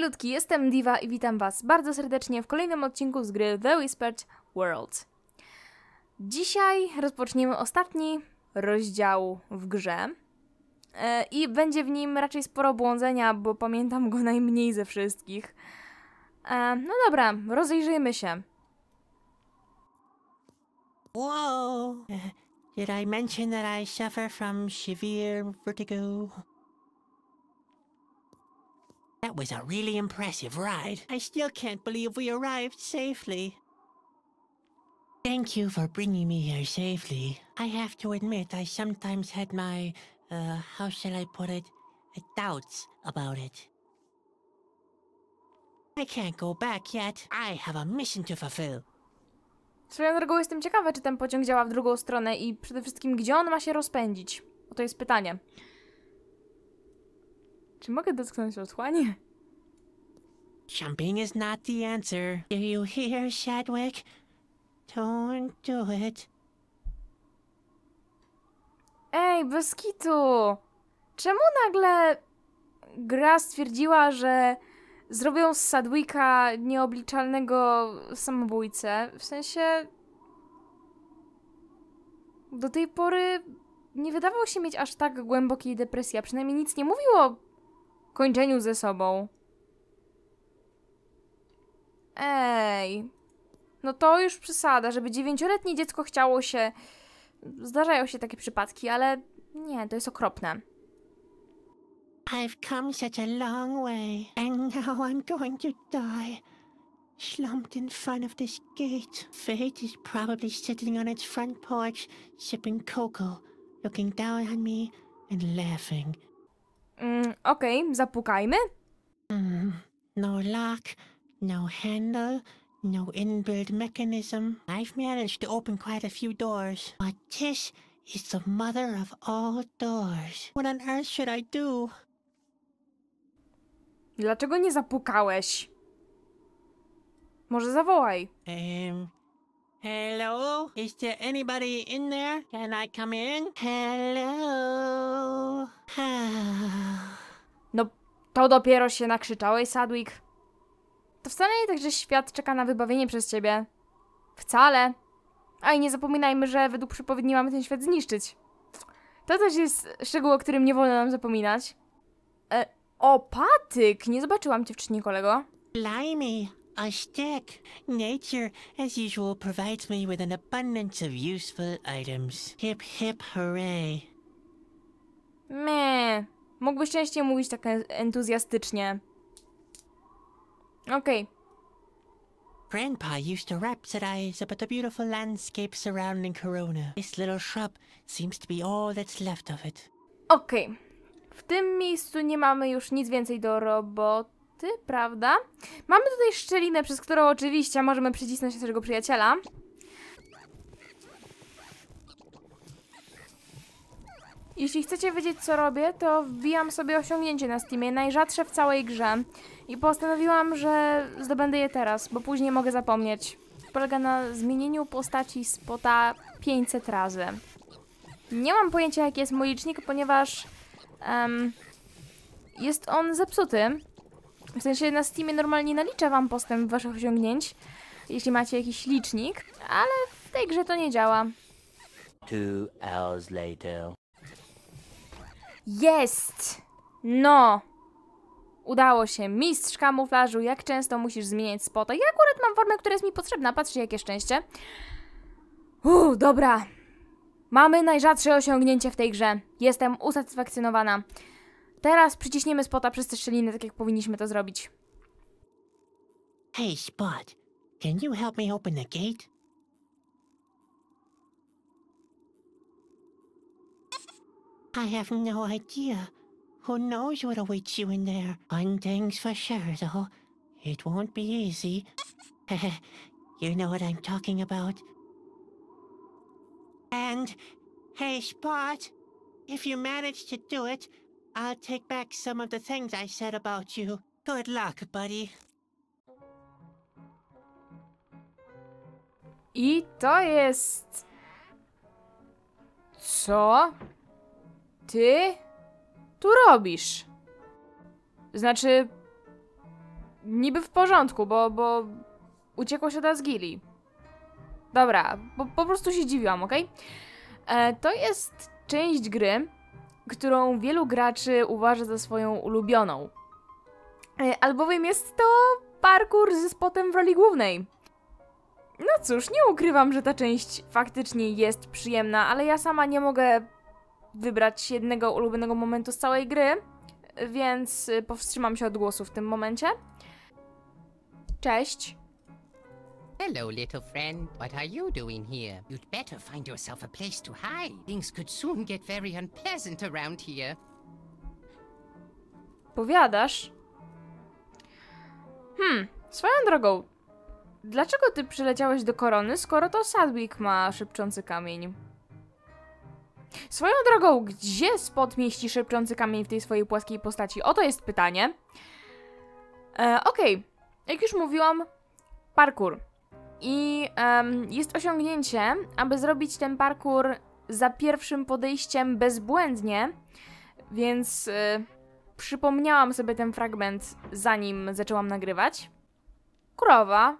Hejlutki, jestem Diva i witam Was bardzo serdecznie w kolejnym odcinku z gry The Whispered World. Dzisiaj rozpoczniemy ostatni rozdział w grze e, i będzie w nim raczej sporo błądzenia, bo pamiętam go najmniej ze wszystkich. E, no dobra, rozejrzyjmy się. Wow! Did I mention that I suffer from severe vertigo? That was a really impressive ride. I still can't believe we arrived safely. Thank you for bringing me here safely. I have to admit, I sometimes had my, uh, how shall I put it, doubts about it. I can't go back yet. I have a mission to fulfill. Swoją drogą jestem ciekawa, czy ten pociąg działa w drugą stronę i przede wszystkim, gdzie on ma się rozpędzić. to jest pytanie. Czy mogę dotknąć otchłani? Jumping is not the answer. Do you hear, Shadwick? Don't do it. Ej, Beskitu! Czemu nagle gra stwierdziła, że zrobią z Sadwicka nieobliczalnego samobójcę? W sensie... Do tej pory nie wydawał się mieć aż tak głębokiej depresji, a przynajmniej nic nie mówiło kończeniu ze sobą. Ej. No to już przesada, żeby dziewięcioletnie dziecko chciało się... Zdarzają się takie przypadki, ale nie, to jest okropne. I've come such a long way and now I'm going to die. Slumped in front of this gate. Fate is probably sitting on its front porch, sipping cocoa, looking down on me and laughing. Mm, Okej, zapukajmy. Mm, no lock, no handle, no inbuilt mechanism. I've managed to open quite a few doors, but this is the mother of all doors. What on earth should I do? Dlaczego nie zapukałeś? Może zawołaj. Um, Hello? Is there anybody in there? Can I come in? Hello? no, to dopiero się nakrzyczałeś, Sadwick. To wcale nie tak, że świat czeka na wybawienie przez ciebie. Wcale. A i nie zapominajmy, że według przypowiedni mamy ten świat zniszczyć. To też jest szczegół, o którym nie wolno nam zapominać. E, o, patyk! Nie zobaczyłam cię wcześniej, kolego. Blimey, a stick. Nature, as usual, provides me with an abundance of useful items. Hip hip hooray. Meh. Mógłby częściej mówić tak entuzjastycznie. Okej. Okay. Grandpa used to rhapsodize about the beautiful landscape surrounding Corona. This little shrub seems to be all that's left of it. Okej. Okay. W tym miejscu nie mamy już nic więcej do roboty prawda? Mamy tutaj szczelinę, przez którą oczywiście możemy przycisnąć naszego przyjaciela. Jeśli chcecie wiedzieć co robię, to wbijam sobie osiągnięcie na Steamie, najrzadsze w całej grze. I postanowiłam, że zdobędę je teraz, bo później mogę zapomnieć. Polega na zmienieniu postaci spota 500 razy. Nie mam pojęcia jaki jest mój licznik, ponieważ um, jest on zepsuty. W sensie na Steamie normalnie nalicza wam postęp waszych osiągnięć, jeśli macie jakiś licznik, ale w tej grze to nie działa. Two hours later. Jest! No! Udało się. Mistrz kamuflażu, jak często musisz zmieniać spota. Ja akurat mam formę, która jest mi potrzebna. Patrzcie, jakie szczęście. Uuu, dobra. Mamy najrzadsze osiągnięcie w tej grze. Jestem usatysfakcjonowana. Teraz przyciśniemy spota przez te szczeliny, tak jak powinniśmy to zrobić. Hey, Spot, can you help me open the gate? I have no idea. Who knows what awaits you in there? One thing's for sure, though. It won't be easy. you know what I'm talking about. And, hey, Spot, if you manage to do it, I'll take back some of the things I said about you. Good luck, buddy. I to jest... Co? Ty? Tu robisz? Znaczy... Niby w porządku, bo... bo... Uciekło się da z gili. Dobra, bo po prostu się dziwiłam, ok? E, to jest część gry, którą wielu graczy uważa za swoją ulubioną. E, albowiem jest to parkour ze spotem w roli głównej. No cóż, nie ukrywam, że ta część faktycznie jest przyjemna, ale ja sama nie mogę wybrać jednego ulubionego momentu z całej gry, więc powstrzymam się od głosu w tym momencie. Cześć! Hello, little friend. What are you doing here? You'd better find yourself a place to hide. Things could soon get very unpleasant around here. Powiadasz? Hmm, swoją drogą. Dlaczego ty przyleciałeś do korony, skoro to Sadwick ma szybczący kamień? Swoją drogą, gdzie spod mieści szybczący kamień w tej swojej płaskiej postaci? Oto jest pytanie. E, Okej, okay. jak już mówiłam, parkour. I um, jest osiągnięcie, aby zrobić ten parkour za pierwszym podejściem bezbłędnie, więc y, przypomniałam sobie ten fragment zanim zaczęłam nagrywać. Kurwa,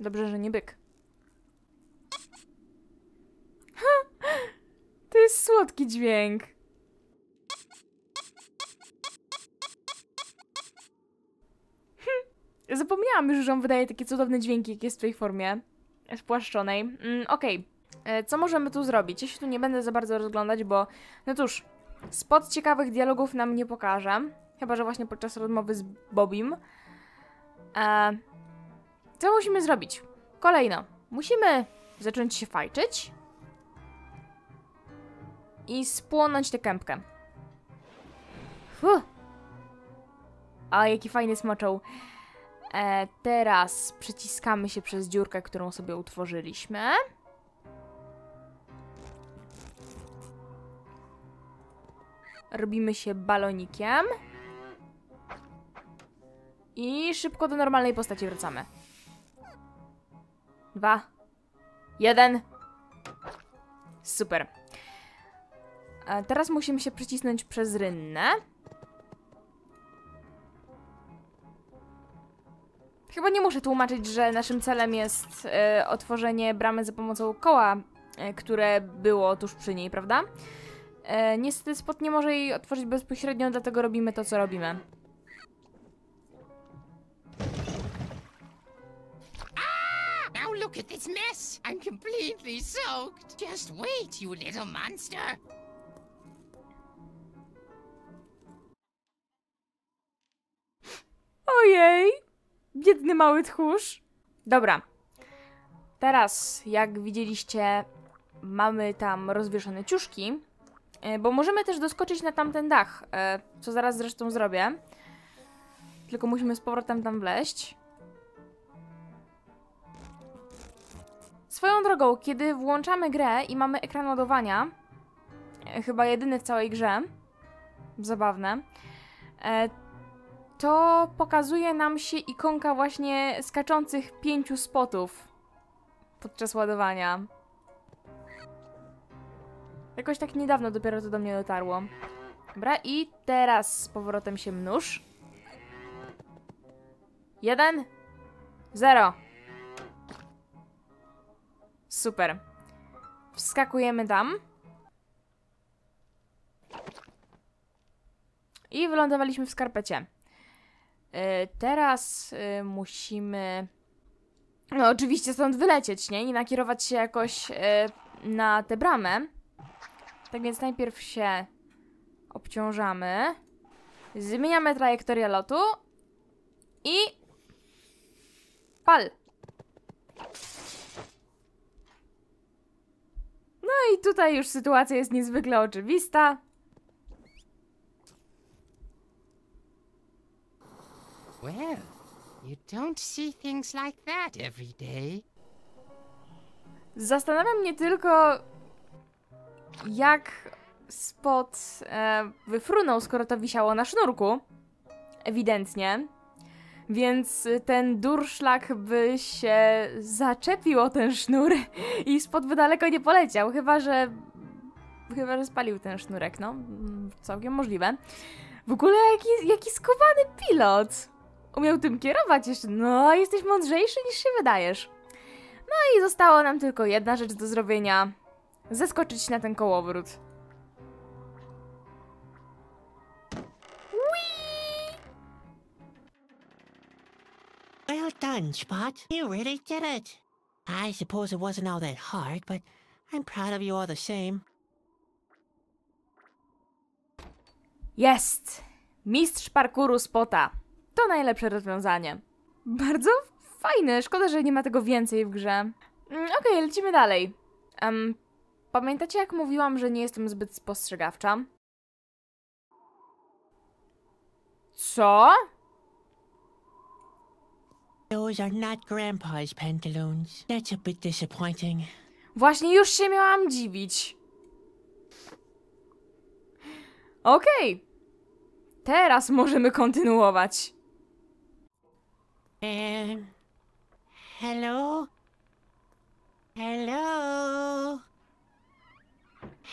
Dobrze, że nie byk. to jest słodki dźwięk. Zapomniałam już, że on wydaje takie cudowne dźwięki, jak jest w tej formie spłaszczonej. Mm, Okej, okay. E, co możemy tu zrobić? Ja się tu nie będę za bardzo rozglądać, bo no cóż, spod ciekawych dialogów nam nie pokażę. Chyba, że właśnie podczas rozmowy z Bobim. E, co musimy zrobić? Kolejno, musimy zacząć się fajczyć i spłonąć tę kępkę. Fuh. A jaki fajny smoczoł. E, teraz przeciskamy się przez dziurkę, którą sobie utworzyliśmy. Robimy się balonikiem. I szybko do normalnej postaci wracamy. Dwa. Jeden. Super. E, teraz musimy się przycisnąć przez rynnę. Chyba nie muszę tłumaczyć, że naszym celem jest y, otworzenie bramy za pomocą koła, y, które było tuż przy niej, prawda? Y, niestety spot nie może jej otworzyć bezpośrednio, dlatego robimy to, co robimy. Ah! Look at this mess! I'm completely soaked! Just wait, you little monster! Ojej! biedny mały tchórz. Dobra. Teraz, jak widzieliście, mamy tam rozwieszone ciuszki, e, bo możemy też doskoczyć na tamten dach, e, co zaraz zresztą zrobię. Tylko musimy z powrotem tam wleść. Swoją drogą, kiedy włączamy grę i mamy ekran ładowania, e, chyba jedyny w całej grze, zabawne, to pokazuje nam się ikonka właśnie skaczących pięciu spotów podczas ładowania. Jakoś tak niedawno dopiero to do mnie dotarło. Dobra, i teraz z powrotem się mnóż. Jeden. Zero. Super. Wskakujemy tam. I wylądowaliśmy w skarpecie. E, teraz e, musimy. No, oczywiście stąd wylecieć, nie? I nakierować się jakoś e, na tę bramę. Tak więc najpierw się obciążamy. Zmieniamy trajektorię lotu. I... Pal! No i tutaj już sytuacja jest niezwykle oczywista. Well, you don't see things like that every day. Zastanawia mnie tylko, jak spot e, wyfrunął, skoro to wisiało na sznurku. Ewidentnie. Więc ten durszlak by się zaczepił o ten sznur i spod by daleko nie poleciał, chyba że... Chyba, że spalił ten sznurek, no. Mm, całkiem możliwe. W ogóle jaki, jaki skowany pilot! umiał tym kierować jeszcze. No, jesteś mądrzejszy niż się wydajesz. No i została nam tylko jedna rzecz do zrobienia. Zeskoczyć na ten kołowrót. Well done, Spot. You really did it. I suppose it wasn't all that hard, but I'm proud of you all the same. Jest! Mistrz parkuru Spota. To najlepsze rozwiązanie. Bardzo fajne, szkoda, że nie ma tego więcej w grze. Mm, okej, okay, lecimy dalej. Um, pamiętacie jak mówiłam, że nie jestem zbyt spostrzegawcza? Co? Those are not grandpa's pantaloons. That's a bit disappointing. Właśnie już się miałam dziwić. Okej. Okay. Teraz możemy kontynuować. Um, hello? Hello?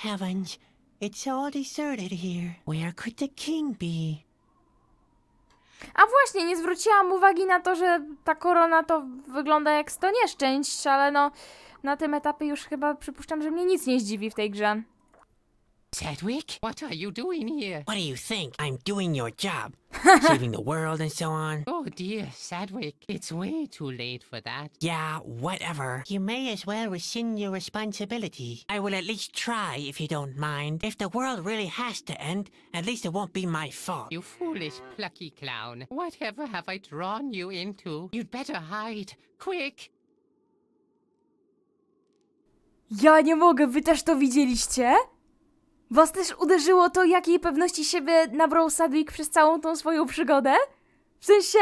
Heavens, it's all deserted here. Where could the king be? A właśnie, nie zwróciłam uwagi na to, że ta korona to wygląda jak sto nieszczęść, ale no, na tym etapie już chyba przypuszczam, że mnie nic nie zdziwi w tej grze. Sedwick, what are you doing here? What do you think? I'm doing your job. saving the world and so on. Oh dear, Sadwick, it's way too late for that. Yeah, whatever. You may as well rescind your responsibility. I will at least try, if you don't mind. If the world really has to end, at least it won't be my fault. You foolish plucky clown. Whatever have I drawn you into? You'd better hide. Quick! Ja nie mogę, wy też to widzieliście? Was też uderzyło to, jakiej pewności siebie nabrał Sadwik przez całą tą swoją przygodę? W sensie...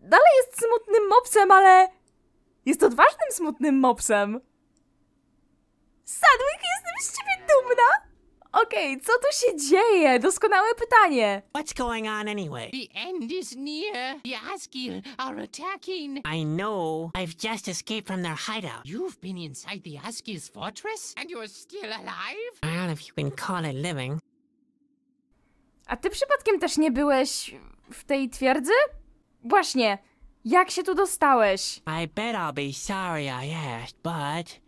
Dalej jest smutnym mopsem, ale... Jest odważnym smutnym mopsem. Sadwik, jestem z ciebie dumna! Okej, okay, co tu się dzieje? Doskonałe pytanie. What's going on anyway? The end is near. The Asgil are attacking. I know. I've just escaped from their hideout. You've been inside the Asgil's fortress? And you're still alive? I don't know if you can call it living. A ty przypadkiem też nie byłeś w tej twierdzy? Właśnie. Jak się tu dostałeś? I bet I'll be sorry I asked, but...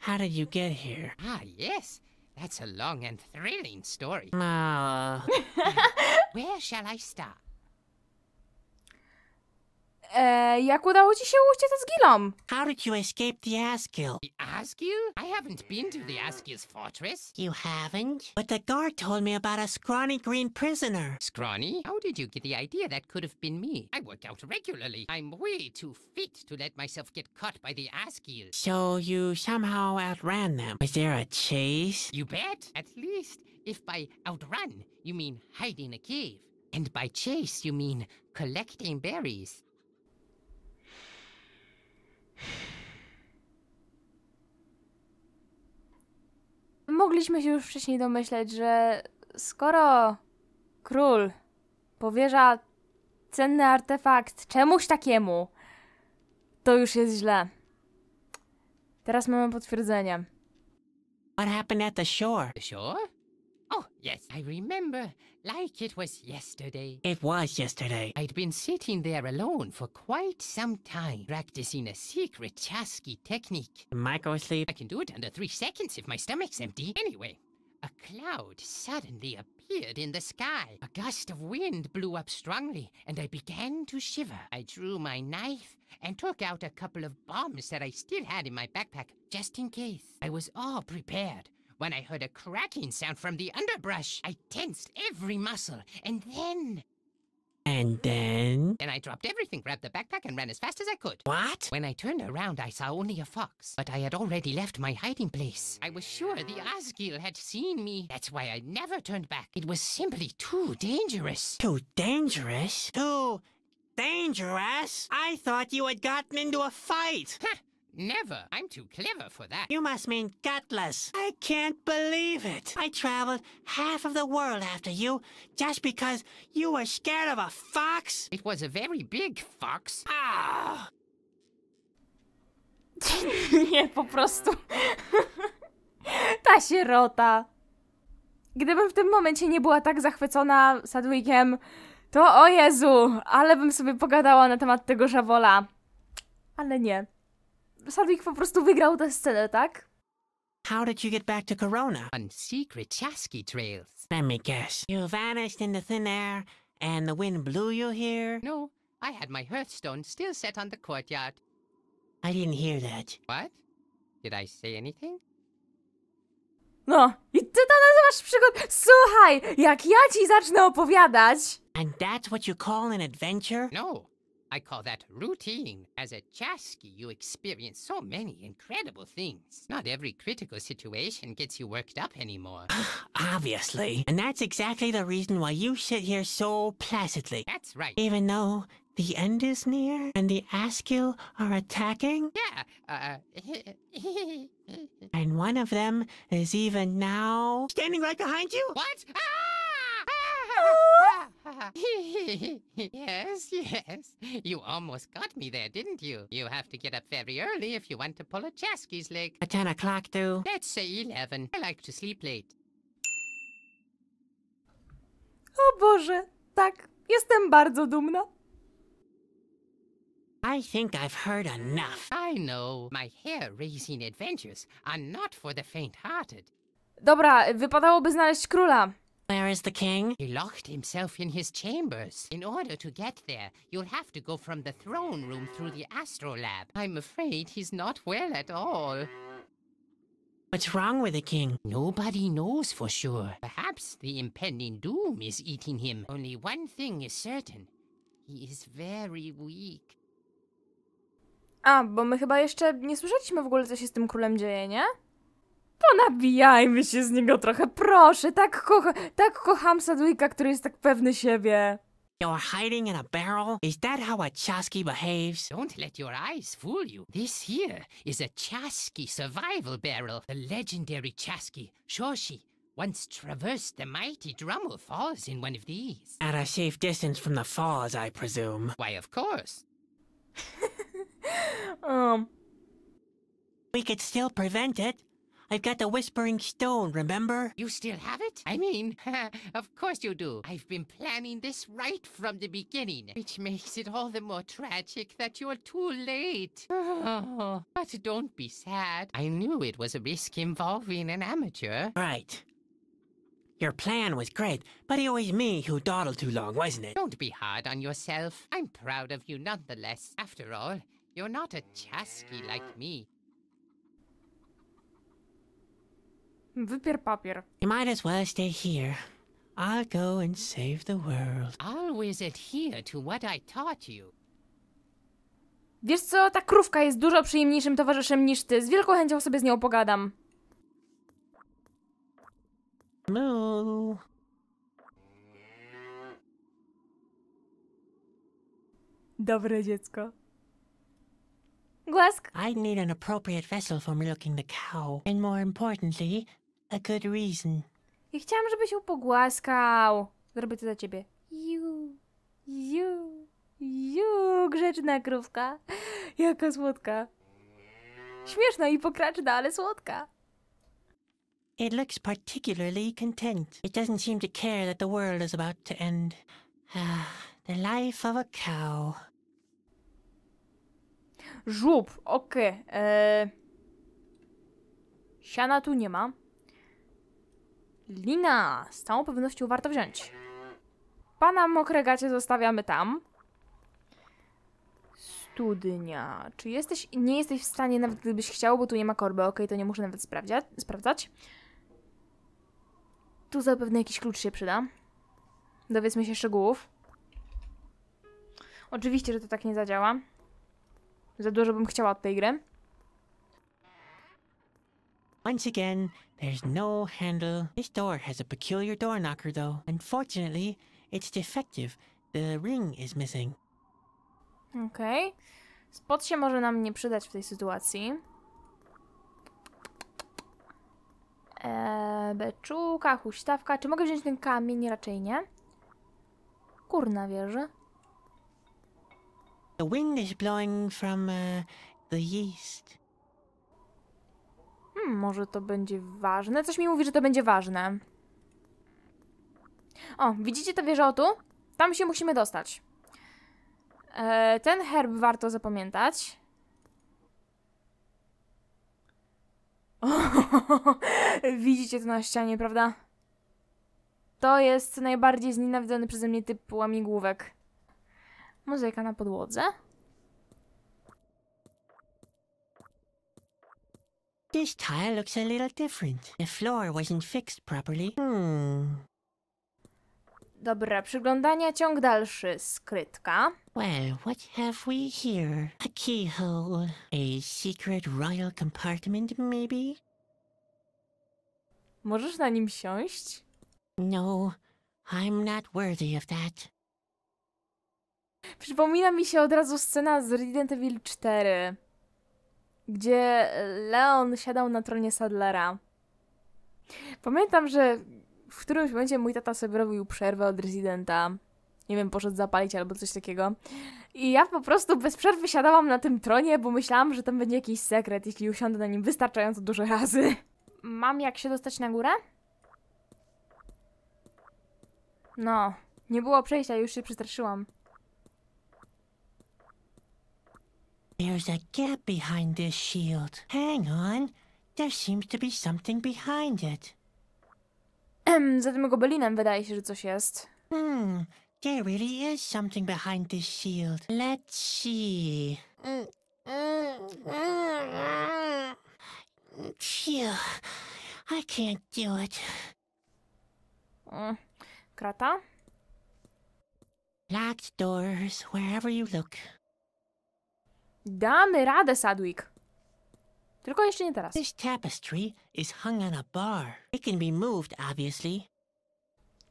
How did you get here? Ah, yes. That's a long and thrilling story. Uh. Where shall I start? jak udało ci się uciec z How did you escape the Askill? The Askill? I haven't been to the Askill's fortress. You haven't? But the guard told me about a scrawny green prisoner. Scrawny? How did you get the idea that could have been me? I work out regularly. I'm way too fit to let myself get caught by the Askill. So you somehow outran them. Was there a chase? You bet. At least, if by outrun, you mean hide in a cave. And by chase, you mean collecting berries. Mogliśmy się już wcześniej domyśleć, że skoro król powierza cenny artefakt czemuś takiemu, to już jest źle. Teraz mamy potwierdzenie. What happened at the shore? The shore? Oh, yes, I remember like it was yesterday. It was yesterday. I'd been sitting there alone for quite some time, practicing a secret Chasky technique. Micro sleep? I can do it under three seconds if my stomach's empty. Anyway, a cloud suddenly appeared in the sky. A gust of wind blew up strongly, and I began to shiver. I drew my knife and took out a couple of bombs that I still had in my backpack, just in case. I was all prepared when I heard a cracking sound from the underbrush. I tensed every muscle, and then... And then? Then I dropped everything, grabbed the backpack, and ran as fast as I could. What? When I turned around, I saw only a fox, but I had already left my hiding place. I was sure the Asgill had seen me. That's why I never turned back. It was simply too dangerous. Too dangerous? Too dangerous? I thought you had gotten into a fight. Huh. Never. I'm too clever for that. You must mean gutless. I can't believe it. I traveled half of the world after you just because you were scared of a fox. It was a very big fox. Ah! Nie, po prostu. Ta sierota. Gdybym w tym momencie nie była tak zachwycona Sadwikiem, to o Jezu, ale bym sobie pogadała na temat tego żawola. Ale nie. po prostu wygrał tę scenę, tak? How did you get back to Corona? On secret Chasky trails. Let me guess. You vanished into thin air, and the wind blew you here? No, I had my hearthstone still set on the courtyard. I didn't hear that. What? Did I say anything? No, i ty to nazywasz przygod... Słuchaj, jak ja ci zacznę opowiadać... And that's what you call an adventure? No, I call that routine. As a Chasky, you experience so many incredible things. Not every critical situation gets you worked up anymore. Obviously. And that's exactly the reason why you sit here so placidly. That's right. Even though the end is near and the Askill are attacking? Yeah, uh... uh and one of them is even now... Standing right behind you? What? Ah! yes, yes. You almost got me there, didn't you? You have to get up very early if you want to pull a Chasky's leg. At 10 o'clock, do? Let's say 11. I like to sleep late. O Boże, tak. Jestem bardzo dumna. I think I've heard enough. I know. My hair-raising adventures are not for the faint-hearted. Dobra, wypadałoby znaleźć króla. Where is the king? He locked himself in his chambers. In order to get there, you'll have to go from the throne room through the astrolab. I'm afraid he's not well at all. What's wrong with the king? Nobody knows for sure. Perhaps the impending doom is eating him. Only one thing is certain. He is very weak. A, bo my chyba jeszcze nie słyszeliśmy w ogóle, co się z tym królem dzieje, nie? Ponabijajmy się z niego trochę, proszę. Tak, kocha, tak kocham Sadwika, który jest tak pewny siebie. You're hiding in a barrel? Is that how a Chasky behaves? Don't let your eyes fool you. This here is a Chasky survival barrel. The legendary Chasky, Shoshi, once traversed the mighty Drummel Falls in one of these. At a safe distance from the falls, I presume. Why, of course. um. We could still prevent it. I've got the Whispering Stone, remember? You still have it? I mean, of course you do. I've been planning this right from the beginning, which makes it all the more tragic that you're too late. Oh, but don't be sad. I knew it was a risk involving an amateur. Right. Your plan was great, but it was me who dawdled too long, wasn't it? Don't be hard on yourself. I'm proud of you nonetheless. After all, you're not a chasky like me. Wypier papier. You might as well stay here. I'll go and save the world. Always adhere to what I taught you. Wiesz co, ta krówka jest dużo przyjemniejszym towarzyszem niż ty. Z wielką chęcią sobie z nią pogadam. No. Dobre dziecko. Głask. I need an appropriate vessel for milking the cow. And more importantly, a good reason. I chciałam, żebyś się pogłaskał. Zrobię to za ciebie. Ju, ju, ju, grzeczna krówka. Jaka słodka. Śmieszna i pokraczna, ale słodka. It looks particularly content. It doesn't seem to care that the world is about to end. Ah, the life of a cow. Żub, okej. Okay. Eee... Siana tu nie ma. Lina! Z całą pewnością warto wziąć. Pana Mokregacie zostawiamy tam. Studnia. Czy jesteś... Nie jesteś w stanie, nawet gdybyś chciał, bo tu nie ma korby. Okej, okay, to nie muszę nawet sprawdzać. sprawdzać. Tu zapewne jakiś klucz się przyda. Dowiedzmy się szczegółów. Oczywiście, że to tak nie zadziała. Za dużo bym chciała od tej gry. Once again, there's no handle. This door has a peculiar door knocker though. Unfortunately, it's defective. The ring is missing. Okej. Okay. Spot się może nam nie przydać w tej sytuacji. Eee, huśtawka. Czy mogę wziąć ten kamień? Raczej nie. Kurna wieży. The wind is blowing from uh, the east. Hmm, może to będzie ważne? Coś mi mówi, że to będzie ważne. O, widzicie tę wieżę tu? Tam się musimy dostać. E, ten herb warto zapamiętać. widzicie to na ścianie, prawda? To jest najbardziej znienawidzony przeze mnie typ łamigłówek. Muzyka na podłodze. This tile looks a little different. The floor wasn't fixed properly. Hmm. Dobra, przyglądania ciąg dalszy. Skrytka. Well, what have we here? A keyhole. A secret royal compartment, maybe? Możesz na nim siąść? No, I'm not worthy of that. Przypomina mi się od razu scena z Resident Evil 4 gdzie Leon siadał na tronie Sadlera. Pamiętam, że w którymś momencie mój tata sobie robił przerwę od rezydenta. Nie wiem, poszedł zapalić albo coś takiego. I ja po prostu bez przerwy siadałam na tym tronie, bo myślałam, że tam będzie jakiś sekret, jeśli usiądę na nim wystarczająco dużo razy. Mam jak się dostać na górę? No, nie było przejścia, już się przestraszyłam. There's a gap behind this shield. Hang on. There seems to be something behind it. Ehm, za tym gobelinem wydaje się, że coś jest. Hmm, there really is something behind this shield. Let's see. Phew, I can't do it. Mm, krata? Locked doors wherever you look. Damy radę, Sadwick. Tylko jeszcze nie teraz. This tapestry is hung on a bar. It can be moved, obviously.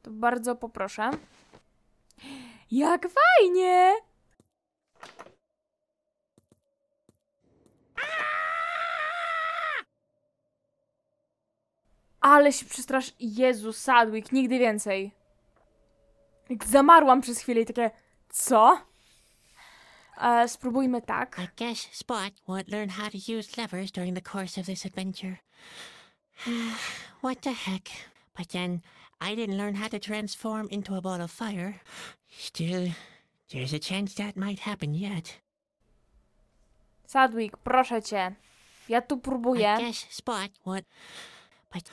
To bardzo poproszę. Jak fajnie! Ale się przestrasz... Jezu, Sadwick, nigdy więcej. Jak zamarłam przez chwilę i takie... Co? E, spróbujmy tak. I guess Spot won't learn how to use levers during the course of this adventure. What the heck? But then, I didn't learn how to transform into a ball of fire. Still, there's a chance that might happen yet. Sadwick, proszę cię. Ja tu próbuję. I guess Spot won't... But...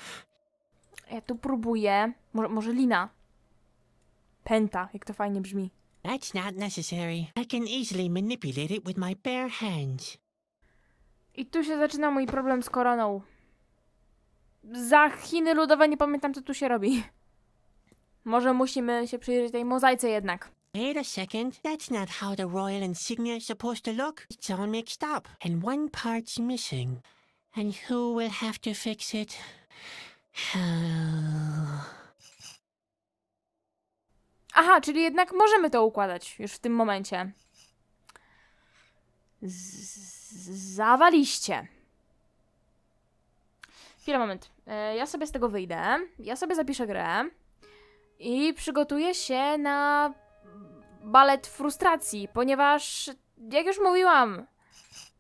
Ja tu próbuję. Może, może lina. Penta, jak to fajnie brzmi. That's not necessary. I can easily manipulate it with my bare hands. I tu się zaczyna mój problem z koroną. Za Chiny Ludowe nie pamiętam, co tu się robi. Może musimy się przyjrzeć tej mozaice jednak. Wait a second, that's not how the royal insignia is supposed to look. It's all mixed up, and one part's missing. And who will have to fix it? Aha, czyli jednak możemy to układać już w tym momencie. Z zawaliście. Chwila, moment. E, ja sobie z tego wyjdę. Ja sobie zapiszę grę. I przygotuję się na balet frustracji, ponieważ, jak już mówiłam,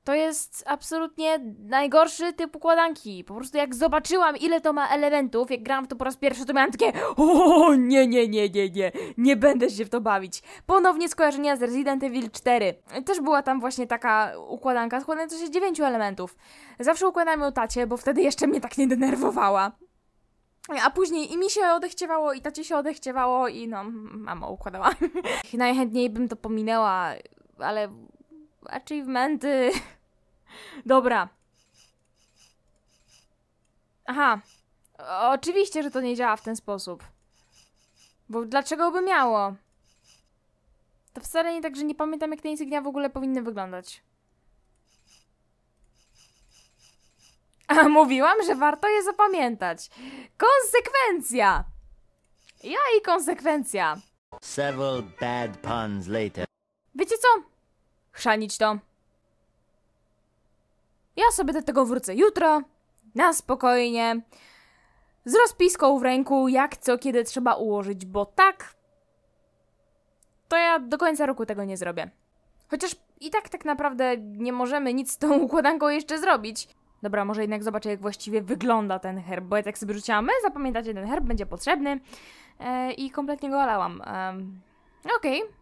to jest absolutnie najgorszy typ układanki. Po prostu jak zobaczyłam, ile to ma elementów, jak grałam w to po raz pierwszy, to miałam takie o nie, nie, nie, nie, nie, nie będę się w to bawić. Ponownie skojarzenia z Resident Evil 4. Też była tam właśnie taka układanka składająca się z dziewięciu elementów. Zawsze układam ją tacie, bo wtedy jeszcze mnie tak nie denerwowała. A później i mi się odechciewało, i tacie się odechciewało, i no, mama układała. Najchętniej bym to pominęła, ale achievementy Dobra. Aha. Oczywiście, że to nie działa w ten sposób. Bo dlaczego by miało? To wcale nie tak, że nie pamiętam, jak te insygnia w ogóle powinny wyglądać. A mówiłam, że warto je zapamiętać. Konsekwencja! Ja i konsekwencja. Several bad puns later. Wiecie co? Chrzanić to. Ja sobie do tego wrócę jutro, na spokojnie, z rozpiską w ręku, jak co, kiedy trzeba ułożyć, bo tak, to ja do końca roku tego nie zrobię. Chociaż i tak tak naprawdę nie możemy nic z tą układanką jeszcze zrobić. Dobra, może jednak zobaczę, jak właściwie wygląda ten herb, bo ja tak sobie rzuciłam, e, zapamiętacie, ten herb będzie potrzebny e, i kompletnie go alałam. E, Okej. Okay.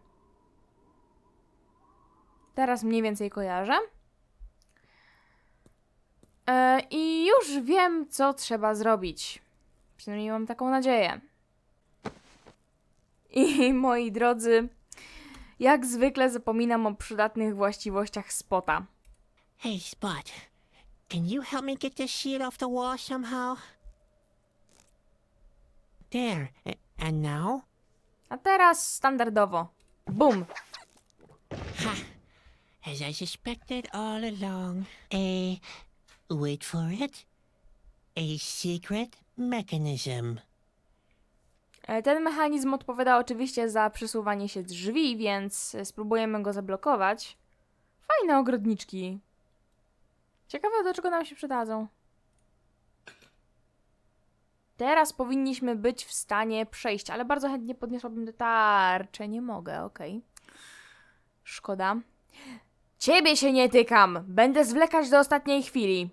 Teraz mniej więcej kojarzę. E, I już wiem, co trzeba zrobić. Przynajmniej mam taką nadzieję. I moi drodzy, jak zwykle zapominam o przydatnych właściwościach Spota. Hey Spot, can you help me get this sheet off the wall somehow? There, and now? A teraz standardowo. Boom! Ha! As I suspected all along, a Wait for it. A secret mechanism. E, ten mechanizm odpowiada oczywiście za przesuwanie się drzwi, więc spróbujemy go zablokować. Fajne ogrodniczki. Ciekawe, do czego nam się przydadzą. Teraz powinniśmy być w stanie przejść, ale bardzo chętnie podniosłabym tę tarczę. Nie mogę, okej. Okay. Szkoda. Ciebie się nie tykam! Będę zwlekać do ostatniej chwili.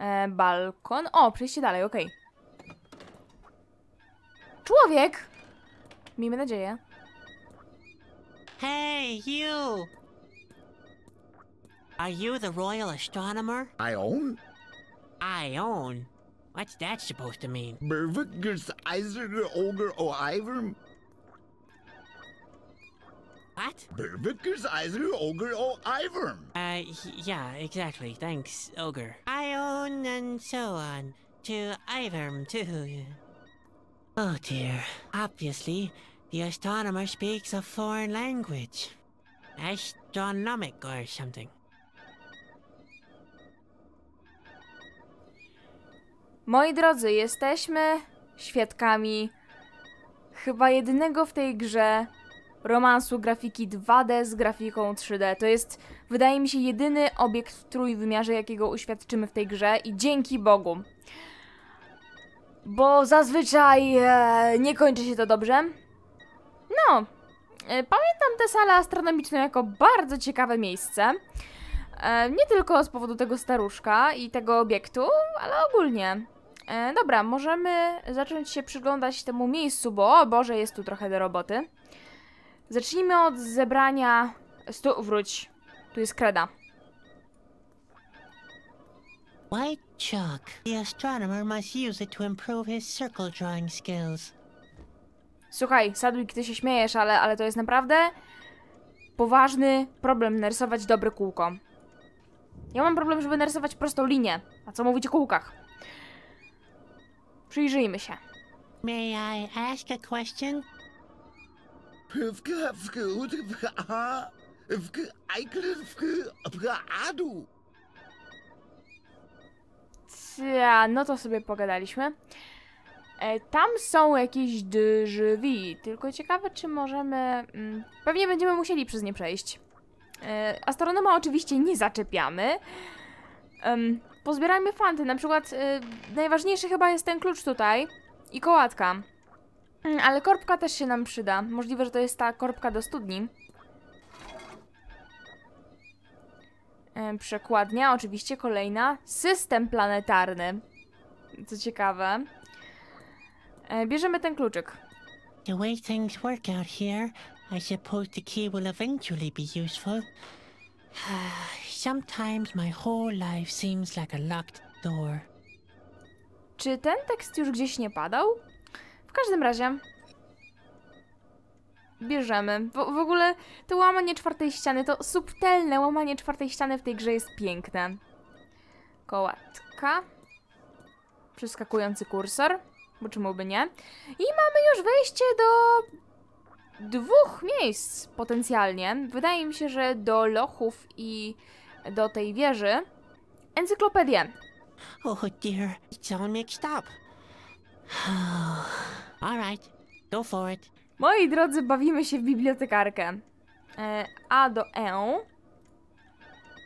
E, balkon. O, przejście dalej, okej. Okay. Człowiek! Miejmy nadzieję. Hey, you! Are you the royal astronomer? I own? I own? What's that supposed to mean? Bervik, Gersizer, Olger, what? Burbekers either Ogre or ivorm. Uh, yeah, exactly. Thanks, Ogre. I own and so on. To ivorm too. Oh dear. Obviously, the astronomer speaks a foreign language. Astronomic or something. Moi drodzy, jesteśmy świadkami chyba jedynego w tej grze romansu grafiki 2D z grafiką 3D. To jest, wydaje mi się, jedyny obiekt w trójwymiarze, jakiego uświadczymy w tej grze i dzięki Bogu. Bo zazwyczaj e, nie kończy się to dobrze. No, e, pamiętam tę salę astronomiczną jako bardzo ciekawe miejsce. E, nie tylko z powodu tego staruszka i tego obiektu, ale ogólnie. E, dobra, możemy zacząć się przyglądać temu miejscu, bo o Boże, jest tu trochę do roboty. Zacznijmy od zebrania... Stu... wróć. Tu jest kreda. White chalk. The astronomer must use it to improve his circle drawing skills. Słuchaj, Sadwik, ty się śmiejesz, ale, ale to jest naprawdę poważny problem narysować dobre kółko. Ja mam problem, żeby narysować prostą linię. A co mówić o kółkach? Przyjrzyjmy się. May I ask a question? w k, w w k, adu. no to sobie pogadaliśmy. E, tam są jakieś drzwi, tylko ciekawe czy możemy... Mm, pewnie będziemy musieli przez nie przejść. E, astronoma oczywiście nie zaczepiamy. pozbierajmy fanty, na przykład e, najważniejszy chyba jest ten klucz tutaj i kołatka. Mm, ale korbka też się nam przyda. Możliwe, że to jest ta korbka do studni. przekładnia, oczywiście kolejna. System planetarny. Co ciekawe. E, bierzemy ten kluczyk. The way things work out here, I suppose the key will eventually be useful. Sometimes my whole life seems like a locked door. Czy ten tekst już gdzieś nie padał? każdym razie bierzemy. W, w ogóle to łamanie czwartej ściany, to subtelne łamanie czwartej ściany w tej grze jest piękne. Kołatka. Przeskakujący kursor, bo czemu by nie. I mamy już wejście do dwóch miejsc potencjalnie. Wydaje mi się, że do lochów i do tej wieży. Encyklopedię. Oh dear, it's all mixed up. Alright, go for it. Moi drodzy, bawimy się w bibliotekarkę. E, A do E.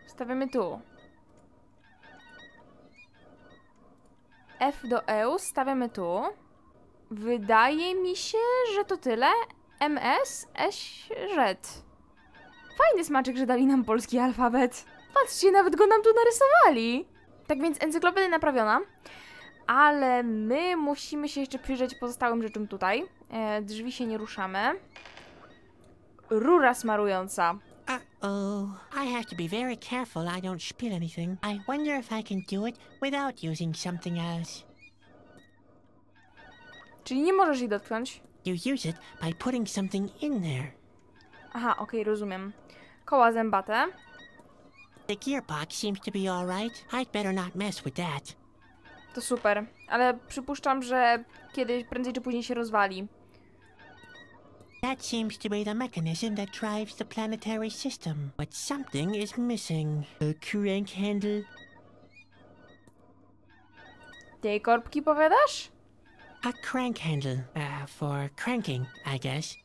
Stawiamy tu. F do E stawiamy tu. Wydaje mi się, że to tyle. MS, S, Z. Fajny smaczek, że dali nam polski alfabet. Patrzcie, nawet go nam tu narysowali. Tak więc encyklopedia naprawiona ale my musimy się jeszcze przyjrzeć pozostałym rzeczom tutaj. E, drzwi się nie ruszamy. Rura smarująca. Uh-oh. I have to be very careful I don't spill anything. I wonder if I can do it without using something else. Czyli nie możesz jej dotknąć? You use it by putting something in there. Aha, okej, okay, rozumiem. Koła zębate. The gearbox seems to be alright. I'd better not mess with that. To super, ale przypuszczam, że kiedyś, prędzej czy później się rozwali. That seems to be the mechanism that drives the planetary system. But something is missing. The crank handle. Tej korbki powiadasz? A crank handle. Uh, for cranking, I guess.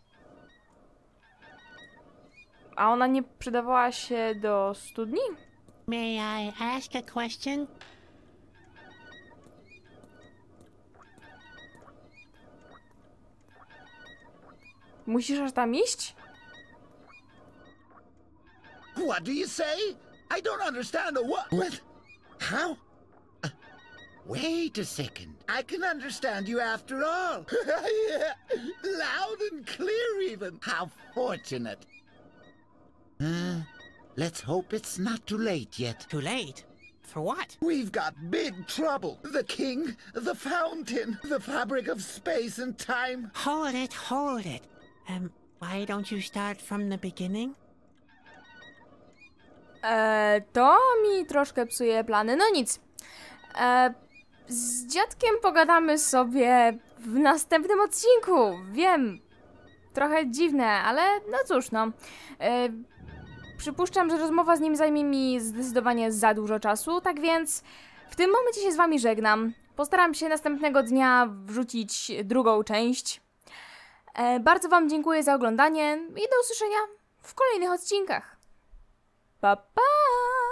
A ona nie przydawała się do studni? May I ask a question? Musisz aż tam iść? What do you say? I don't understand what. What? How? Uh, wait a second. I can understand you after all. yeah. Loud and clear, even. How fortunate. Uh, let's hope it's not too late yet. Too late? For what? We've got big trouble. The king, the fountain, the fabric of space and time. Hold it, hold it. Um, why don't you start from the beginning? E, to mi troszkę psuje plany. No nic. E, z dziadkiem pogadamy sobie w następnym odcinku. Wiem. Trochę dziwne, ale no cóż, no. E, przypuszczam, że rozmowa z nim zajmie mi zdecydowanie za dużo czasu, tak więc w tym momencie się z wami żegnam. Postaram się następnego dnia wrzucić drugą część E, bardzo Wam dziękuję za oglądanie i do usłyszenia w kolejnych odcinkach. Pa, pa!